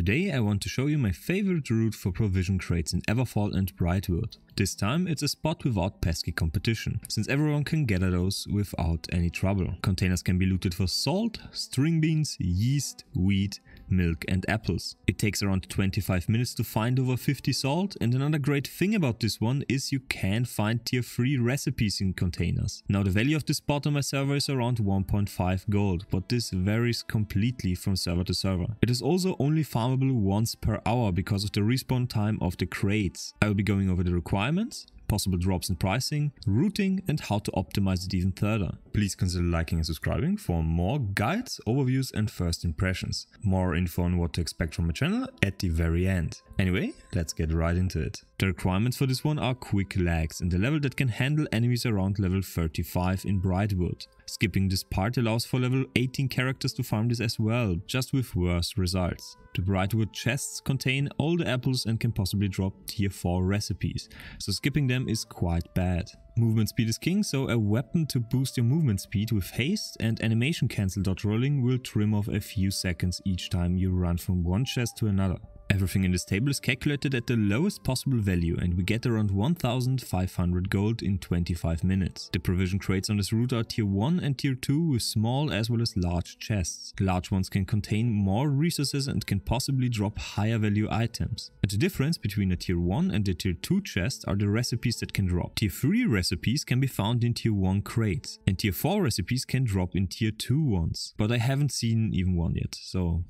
Today I want to show you my favorite route for provision crates in Everfall and Brightwood. This time it's a spot without pesky competition, since everyone can gather those without any trouble. Containers can be looted for salt, string beans, yeast, wheat milk and apples. It takes around 25 minutes to find over 50 salt and another great thing about this one is you can find tier 3 recipes in containers. Now the value of this bot on my server is around 1.5 gold but this varies completely from server to server. It is also only farmable once per hour because of the respawn time of the crates. I will be going over the requirements, possible drops in pricing, routing and how to optimize it even further. Please consider liking and subscribing for more guides, overviews and first impressions. More info on what to expect from my channel at the very end. Anyway, let's get right into it. The requirements for this one are quick lags and a level that can handle enemies around level 35 in Brightwood. Skipping this part allows for level 18 characters to farm this as well, just with worse results. The Brightwood chests contain all the apples and can possibly drop tier 4 recipes, so skipping them is quite bad. Movement speed is king, so a weapon to boost your movement speed with haste and animation cancel dot rolling will trim off a few seconds each time you run from one chest to another. Everything in this table is calculated at the lowest possible value and we get around 1500 gold in 25 minutes. The provision crates on this route are tier 1 and tier 2 with small as well as large chests. The large ones can contain more resources and can possibly drop higher value items. And the difference between a tier 1 and a tier 2 chest are the recipes that can drop. Tier 3 recipes can be found in tier 1 crates and tier 4 recipes can drop in tier 2 ones. But I haven't seen even one yet, so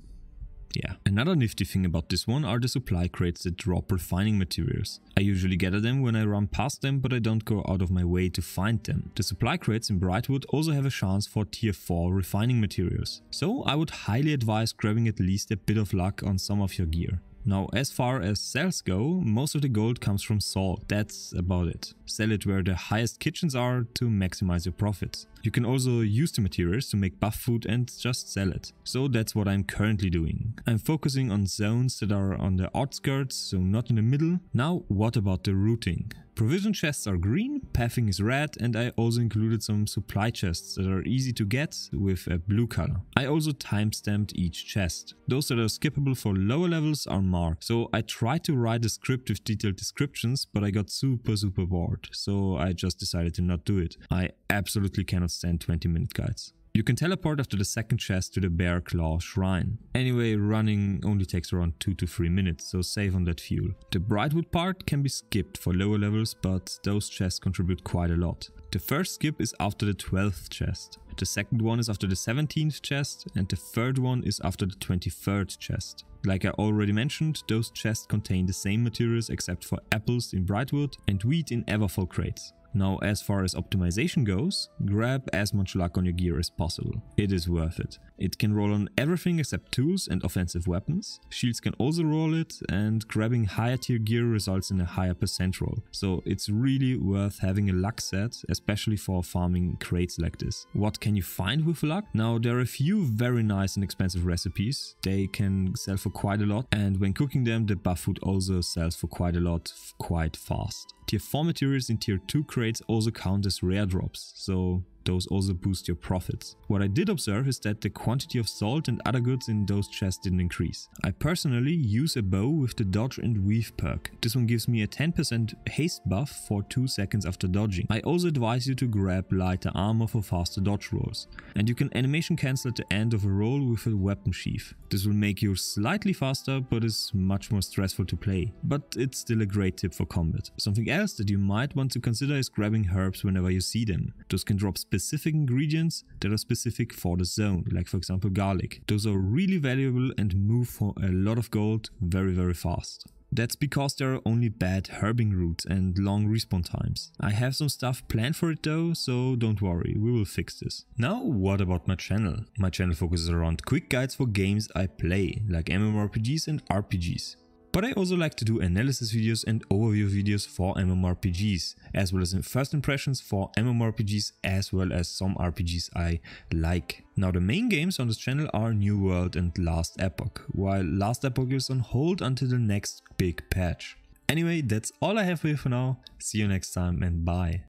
yeah. Another nifty thing about this one are the supply crates that drop refining materials. I usually gather them when I run past them, but I don't go out of my way to find them. The supply crates in Brightwood also have a chance for tier 4 refining materials. So I would highly advise grabbing at least a bit of luck on some of your gear. Now, as far as sales go, most of the gold comes from salt, that's about it. Sell it where the highest kitchens are to maximize your profits. You can also use the materials to make buff food and just sell it. So that's what I'm currently doing. I'm focusing on zones that are on the outskirts, so not in the middle. Now what about the routing? Provision chests are green, pathing is red, and I also included some supply chests that are easy to get with a blue color. I also timestamped each chest. Those that are skippable for lower levels are marked, so I tried to write a script with detailed descriptions, but I got super super bored, so I just decided to not do it. I absolutely cannot stand 20 minute guides. You can teleport after the second chest to the Bear Claw Shrine. Anyway, running only takes around 2 to 3 minutes, so save on that fuel. The Brightwood part can be skipped for lower levels, but those chests contribute quite a lot. The first skip is after the 12th chest, the second one is after the 17th chest, and the third one is after the 23rd chest. Like I already mentioned, those chests contain the same materials except for apples in Brightwood and wheat in Everfall crates. Now as far as optimization goes, grab as much luck on your gear as possible. It is worth it. It can roll on everything except tools and offensive weapons. Shields can also roll it and grabbing higher tier gear results in a higher percent roll. So it's really worth having a luck set, especially for farming crates like this. What can you find with luck? Now there are a few very nice and expensive recipes. They can sell for quite a lot and when cooking them the buff food also sells for quite a lot quite fast. Tier 4 materials in tier 2 crates crates also count as rare drops, so those also boost your profits. What I did observe is that the quantity of salt and other goods in those chests didn't increase. I personally use a bow with the dodge and weave perk. This one gives me a 10% haste buff for 2 seconds after dodging. I also advise you to grab lighter armor for faster dodge rolls. And you can animation cancel at the end of a roll with a weapon sheath. This will make you slightly faster but is much more stressful to play. But it's still a great tip for combat. Something else that you might want to consider is grabbing herbs whenever you see them. Those can drop specific ingredients that are specific for the zone, like for example garlic. Those are really valuable and move for a lot of gold very very fast. That's because there are only bad herbing routes and long respawn times. I have some stuff planned for it though, so don't worry, we will fix this. Now what about my channel? My channel focuses around quick guides for games I play, like MMORPGs and RPGs. But I also like to do analysis videos and overview videos for MMORPGs, as well as first impressions for MMORPGs as well as some RPGs I like. Now the main games on this channel are New World and Last Epoch, while Last Epoch is on hold until the next big patch. Anyway, that's all I have for you for now, see you next time and bye.